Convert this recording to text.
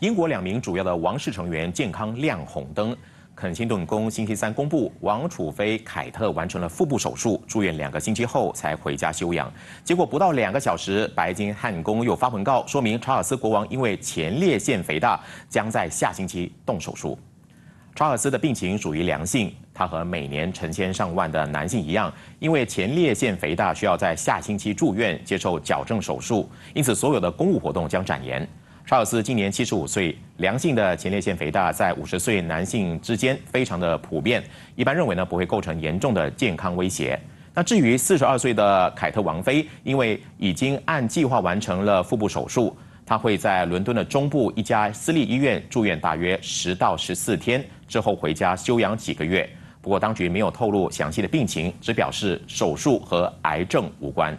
英国两名主要的王室成员健康亮红灯。肯辛顿宫星期三公布，王储妃凯特完成了腹部手术，住院两个星期后才回家休养。结果不到两个小时，白金汉宫又发文告，说明查尔斯国王因为前列腺肥大，将在下星期动手术。查尔斯的病情属于良性，他和每年成千上万的男性一样，因为前列腺肥大需要在下星期住院接受矫正手术，因此所有的公务活动将展延。查尔斯今年七十五岁，良性的前列腺肥大在五十岁男性之间非常的普遍，一般认为呢不会构成严重的健康威胁。那至于四十二岁的凯特王妃，因为已经按计划完成了腹部手术，她会在伦敦的中部一家私立医院住院大约十到十四天，之后回家休养几个月。不过当局没有透露详细的病情，只表示手术和癌症无关。